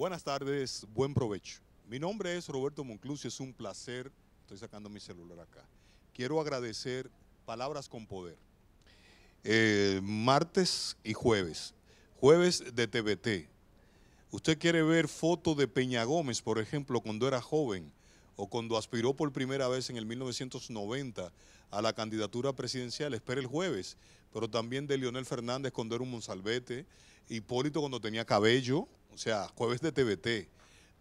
Buenas tardes, buen provecho. Mi nombre es Roberto Monclus y es un placer, estoy sacando mi celular acá. Quiero agradecer Palabras con Poder. Eh, martes y jueves. Jueves de TVT. Usted quiere ver fotos de Peña Gómez, por ejemplo, cuando era joven o cuando aspiró por primera vez en el 1990 a la candidatura presidencial, espera el jueves, pero también de Leonel Fernández cuando era un Monsalvete, Hipólito cuando tenía cabello, o sea, jueves de TVT.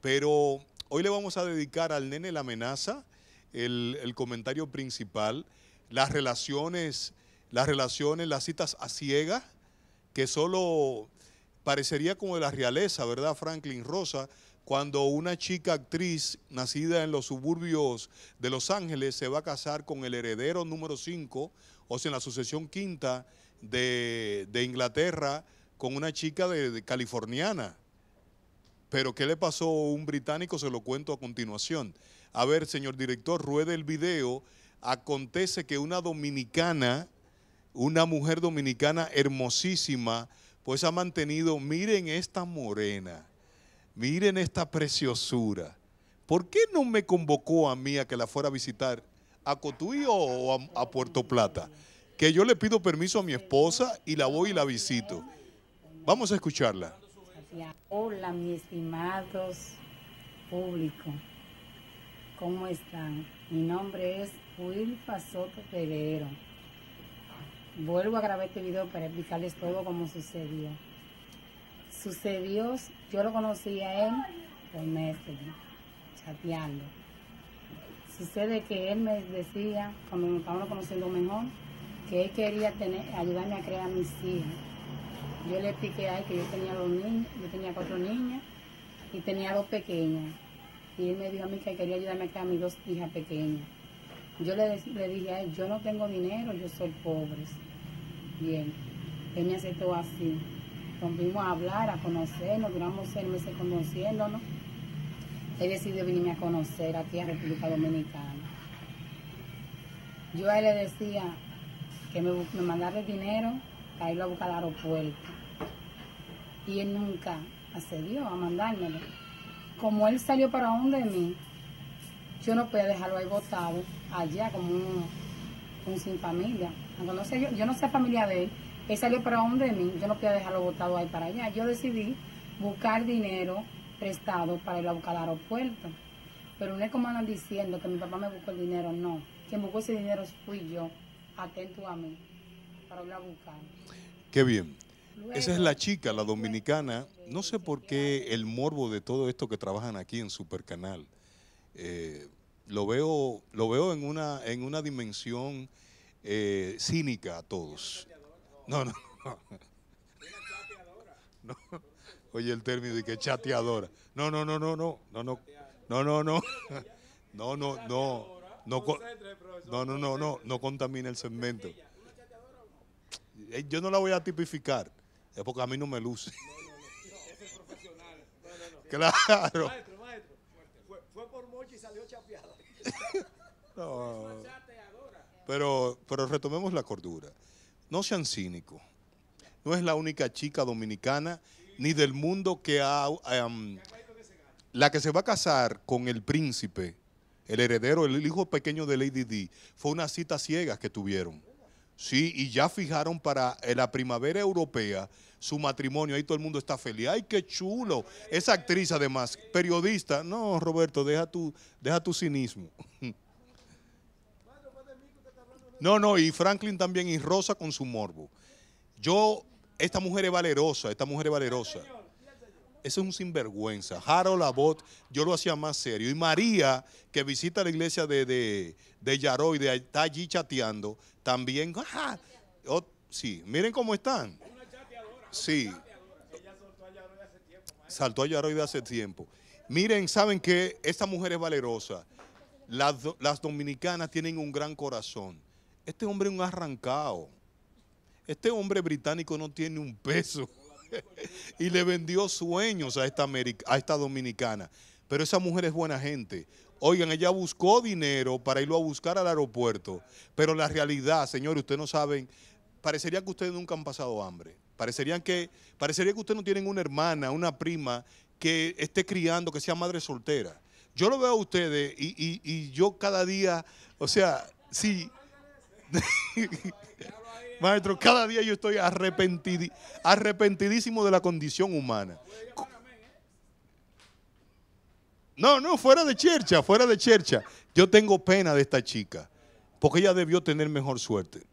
Pero hoy le vamos a dedicar al nene la amenaza, el, comentario principal, las relaciones, las relaciones, las citas a ciegas, que solo parecería como de la realeza, ¿verdad, Franklin Rosa? Cuando una chica actriz nacida en los suburbios de Los Ángeles se va a casar con el heredero número 5, o sea, en la sucesión quinta de, Inglaterra, con una chica de californiana. Pero ¿qué le pasó a un británico? Se lo cuento a continuación. A ver, señor director, ruede el video. Acontece que una dominicana, una mujer dominicana hermosísima, pues ha mantenido, miren esta morena, miren esta preciosura. ¿Por qué no me convocó a mí a que la fuera a visitar a Cotuí o a, Puerto Plata? Que yo le pido permiso a mi esposa y la voy y la visito. Vamos a escucharla. Hola, mis estimados público. ¿Cómo están? Mi nombre es Wilfa Soto Peguero. Vuelvo a grabar este video para explicarles todo cómo sucedió. Sucedió, yo lo conocí a él por meses, chateando. Sucede que él me decía, cuando nos estábamos conociendo mejor, que él quería tener, ayudarme a crear mis hijos yo le expliqué a él que yo tenía dos niños, yo tenía cuatro niñas y tenía dos pequeñas. Y él me dijo a mí que quería ayudarme acá a mis dos hijas pequeñas. Yo le, le dije a él, yo no tengo dinero, yo soy pobre. Bien, él me aceptó así. vimos a hablar, a conocernos, duramos seis meses conociéndonos. Él decidió venirme a conocer aquí a República Dominicana. Yo a él le decía que me, mandara dinero para irlo a buscar al aeropuerto y él nunca accedió a mandármelo. Como él salió para donde mí, yo no podía dejarlo ahí botado allá como un, sin familia. no sé, yo, no sé familia de él, él salió para donde mí, yo no podía dejarlo botado ahí para allá. Yo decidí buscar dinero prestado para ir a buscar al aeropuerto. Pero no es como andan diciendo que mi papá me buscó el dinero, no. Quien buscó ese dinero fui yo, atento a mí, para ir a buscar. Qué bien. Esa es la chica, la dominicana. No sé por qué el morbo de todo esto que trabajan aquí en Supercanal. canal eh, lo veo, lo veo en una, en una dimensión eh, cínica a todos. No, no, Oye, el término de que chateadora. No, no, no, no, no, no, no, no, no, no, no, no, no, no, no, no, no, no, no contamina el segmento. Eh, yo no la voy a tipificar, es porque a mí no me luce. Claro. por y salió Pero, pero retomemos la cordura. No sean cínicos. No es la única chica dominicana ni del mundo que ha... Em, la que se va a casar con el príncipe, el heredero, el hijo pequeño de Lady D, fue una cita ciega que tuvieron. Sí, y ya fijaron para eh, la primavera europea su matrimonio. Ahí todo el mundo está feliz. ¡Ay, qué chulo! Esa actriz, además, periodista. No, Roberto, deja tu, deja tu cinismo. No, no, y Franklin también, y Rosa con su morbo. Yo, esta mujer es valerosa, esta mujer es valerosa. Eso es un sinvergüenza. Harold Abbott, yo lo hacía más serio. Y María, que visita la iglesia de, de, de está allí chateando, también. Ah, oh, sí, miren cómo están. Sí. Saltó a Yaroy de hace tiempo. Miren, saben que esta mujer es valerosa. Las, las dominicanas tienen un gran corazón. Este hombre es un arrancado. Este hombre británico no tiene un peso. y le vendió sueños a esta, a esta dominicana. Pero esa mujer es buena gente. Oigan, ella buscó dinero para irlo a buscar al aeropuerto. Pero la realidad, señores, ustedes no saben, parecería que ustedes nunca han pasado hambre. Parecerían que, parecería que ustedes no tienen una hermana, una prima que esté criando, que sea madre soltera. Yo lo veo a ustedes y, y yo cada día, o sea, sí. Maestro, cada día yo estoy arrepentidísimo de la condición humana. No, no, fuera de chercha, fuera de chercha. Yo tengo pena de esta chica, porque ella debió tener mejor suerte.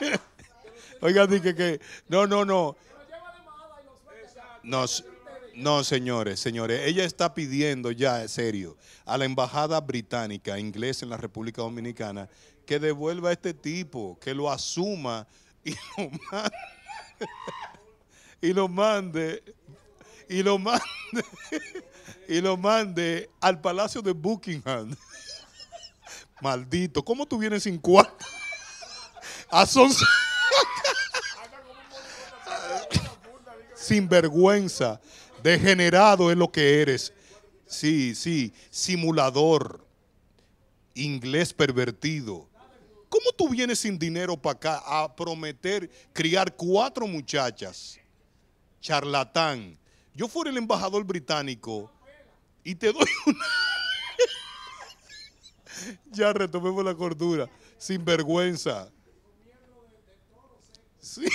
Oiga, dije que, no, no, no. No, no, señores, señores, ella está pidiendo ya, en serio, a la embajada británica inglesa en la República Dominicana que devuelva a este tipo, que lo asuma y lo mande, y lo mande, y lo mande, y lo mande al Palacio de Buckingham. Maldito, ¿cómo tú vienes sin cuarto? A son... Sin vergüenza. Degenerado es lo que eres. Sí, sí, simulador. Inglés pervertido. ¿Cómo tú vienes sin dinero para acá a prometer criar cuatro muchachas? Charlatán. Yo fuera el embajador británico y te doy una... ya retomemos la cordura. Sin vergüenza. Sí.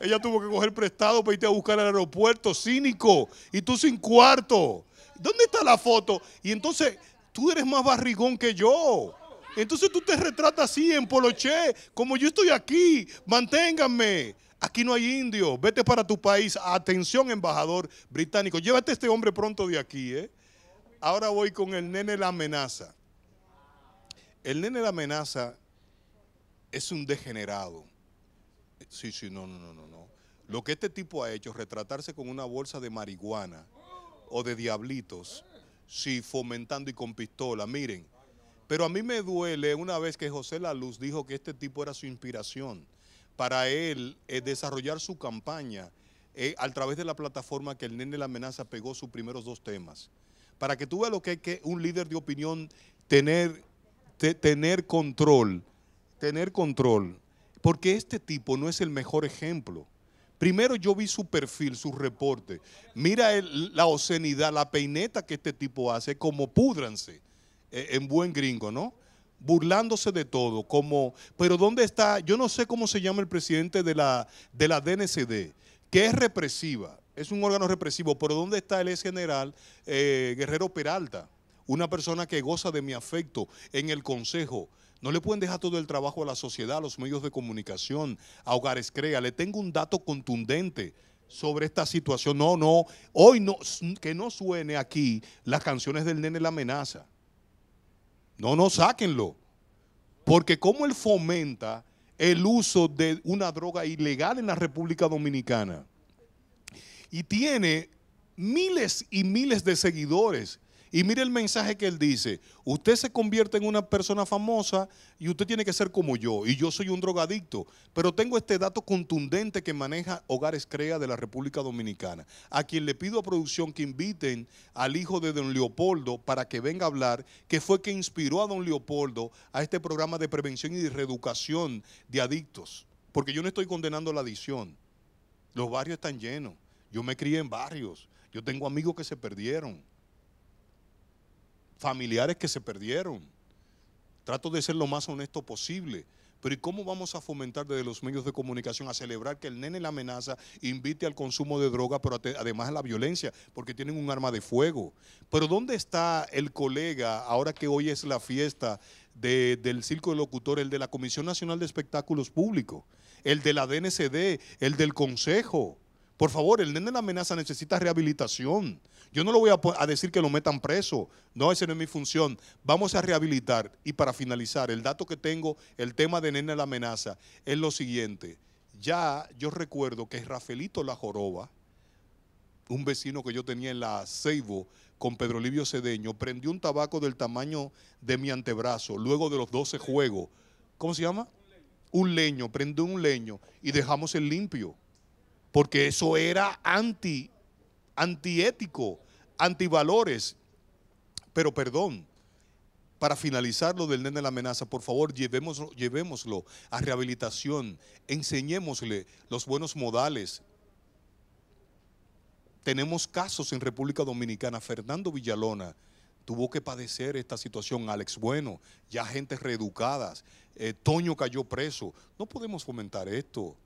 Ella tuvo que coger prestado para irte a buscar al aeropuerto, cínico, y tú sin cuarto. ¿Dónde está la foto? Y entonces, tú eres más barrigón que yo. Entonces tú te retratas así en Poloche, como yo estoy aquí, manténganme. Aquí no hay indio. vete para tu país. Atención, embajador británico, llévate a este hombre pronto de aquí. ¿eh? Ahora voy con el nene la amenaza. El nene la amenaza es un degenerado. Sí, sí, no, no, no, no, Lo que este tipo ha hecho, es retratarse con una bolsa de marihuana o de diablitos, sí, fomentando y con pistola, miren. Pero a mí me duele una vez que José La Luz dijo que este tipo era su inspiración para él eh, desarrollar su campaña eh, a través de la plataforma que el Nene La Amenaza pegó sus primeros dos temas. Para que tú veas lo que es que un líder de opinión tener, tener control, tener control. Porque este tipo no es el mejor ejemplo. Primero yo vi su perfil, su reporte. Mira la obscenidad, la peineta que este tipo hace, como pudranse, eh, en buen gringo, ¿no? burlándose de todo, como, pero ¿dónde está? Yo no sé cómo se llama el presidente de la, de la DNCD, que es represiva, es un órgano represivo, pero ¿dónde está el ex general eh, Guerrero Peralta? Una persona que goza de mi afecto en el Consejo. No le pueden dejar todo el trabajo a la sociedad, a los medios de comunicación, a Hogares Crea. Le tengo un dato contundente sobre esta situación. No, no, hoy no, que no suene aquí las canciones del nene La Amenaza. No, no, sáquenlo. Porque como él fomenta el uso de una droga ilegal en la República Dominicana y tiene miles y miles de seguidores y mire el mensaje que él dice, usted se convierte en una persona famosa y usted tiene que ser como yo, y yo soy un drogadicto, pero tengo este dato contundente que maneja Hogares Crea de la República Dominicana, a quien le pido a producción que inviten al hijo de don Leopoldo para que venga a hablar, que fue que inspiró a don Leopoldo a este programa de prevención y reeducación de adictos, porque yo no estoy condenando la adicción, los barrios están llenos, yo me crié en barrios, yo tengo amigos que se perdieron familiares que se perdieron. Trato de ser lo más honesto posible. Pero ¿y cómo vamos a fomentar desde los medios de comunicación a celebrar que el nene la amenaza invite al consumo de droga, pero además a la violencia, porque tienen un arma de fuego? Pero ¿dónde está el colega ahora que hoy es la fiesta del Circo de Locutor, el de la Comisión Nacional de Espectáculos Públicos, el de la DNCD, el del Consejo? Por favor, el nene la amenaza necesita rehabilitación. Yo no lo voy a, decir que lo metan preso. No, esa no es mi función. Vamos a rehabilitar. Y para finalizar, el dato que tengo, el tema de Nena la amenaza, es lo siguiente. Ya yo recuerdo que Rafaelito La Joroba, un vecino que yo tenía en la Ceibo con Pedro Livio Cedeño, prendió un tabaco del tamaño de mi antebrazo, luego de los 12 juegos. ¿Cómo se llama? Un leño, un leño prendió un leño y dejamos el limpio, porque eso era anti antiético, antivalores. Pero perdón, para finalizar lo del nene de la amenaza, por favor, llevémoslo, llevémoslo a rehabilitación, enseñémosle los buenos modales. Tenemos casos en República Dominicana. Fernando Villalona tuvo que padecer esta situación. Alex Bueno, ya gente reeducadas. Eh, Toño cayó preso. No podemos fomentar esto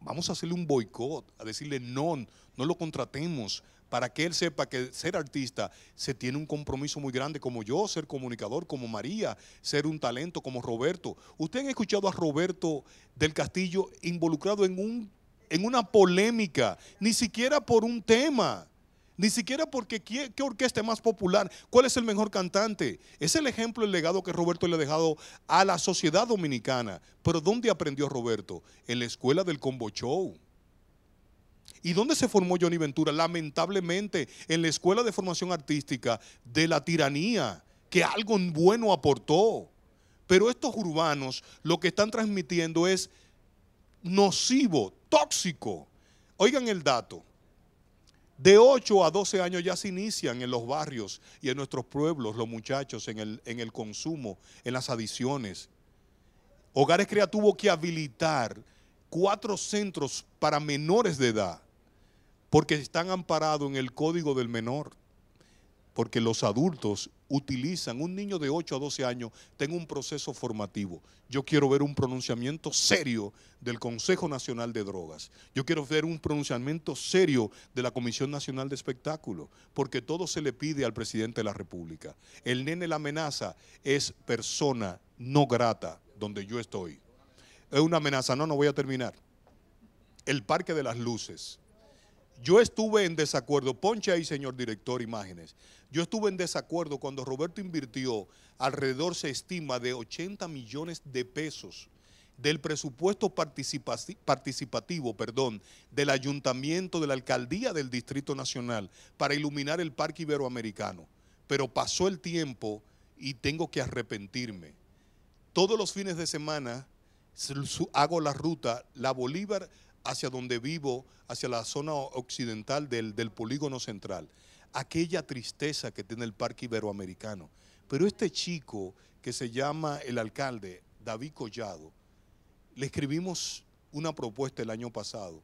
vamos a hacerle un boicot, a decirle no, no lo contratemos, para que él sepa que ser artista se tiene un compromiso muy grande, como yo, ser comunicador, como María, ser un talento, como Roberto. ¿Usted ha escuchado a Roberto del Castillo involucrado en, un, en una polémica, ni siquiera por un tema? Ni siquiera porque qué, orquesta es más popular, cuál es el mejor cantante. Es el ejemplo, el legado que Roberto le ha dejado a la sociedad dominicana. Pero ¿dónde aprendió Roberto? En la escuela del Combo Show. ¿Y dónde se formó Johnny Ventura? Lamentablemente, en la escuela de formación artística de la tiranía, que algo bueno aportó. Pero estos urbanos lo que están transmitiendo es nocivo, tóxico. Oigan el dato. De 8 a 12 años ya se inician en los barrios y en nuestros pueblos los muchachos en el, en el consumo, en las adiciones. Hogares Crea tuvo que habilitar cuatro centros para menores de edad porque están amparados en el código del menor, porque los adultos utilizan, un niño de 8 a 12 años, tenga un proceso formativo. Yo quiero ver un pronunciamiento serio del Consejo Nacional de Drogas. Yo quiero ver un pronunciamiento serio de la Comisión Nacional de espectáculo porque todo se le pide al presidente de la República. El nene la amenaza es persona no grata donde yo estoy. Es una amenaza, no, no voy a terminar. El Parque de las Luces yo estuve en desacuerdo, ponche ahí, señor director, imágenes. Yo estuve en desacuerdo cuando Roberto invirtió alrededor, se estima, de 80 millones de pesos del presupuesto participativo perdón, del ayuntamiento, de la alcaldía del Distrito Nacional para iluminar el Parque Iberoamericano. Pero pasó el tiempo y tengo que arrepentirme. Todos los fines de semana hago la ruta, la Bolívar hacia donde vivo, hacia la zona occidental del, polígono central. Aquella tristeza que tiene el parque iberoamericano. Pero este chico que se llama el alcalde, David Collado, le escribimos una propuesta el año pasado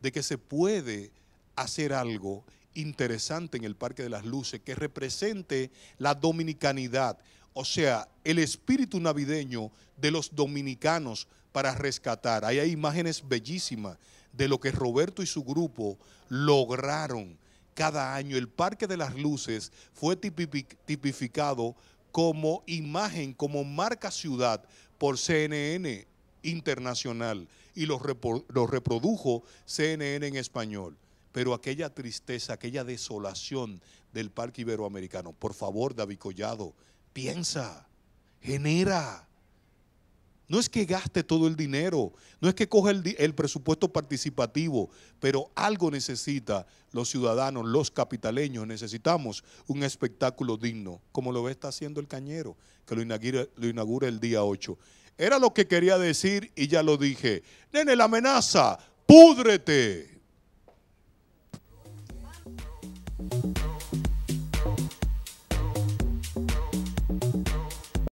de que se puede hacer algo interesante en el Parque de las Luces que represente la dominicanidad, o sea, el espíritu navideño de los dominicanos para rescatar. hay imágenes bellísimas de lo que Roberto y su grupo lograron cada año. El Parque de las Luces fue tipificado como imagen, como marca ciudad por CNN internacional y lo, lo reprodujo CNN en español. Pero aquella tristeza, aquella desolación del Parque Iberoamericano, por favor, David Collado, piensa, genera no es que gaste todo el dinero, no es que coja el, presupuesto participativo, pero algo necesita los ciudadanos, los capitaleños. Necesitamos un espectáculo digno, como lo está haciendo el Cañero, que lo inaugura, lo el día 8. Era lo que quería decir y ya lo dije. Nene, la amenaza, púdrete.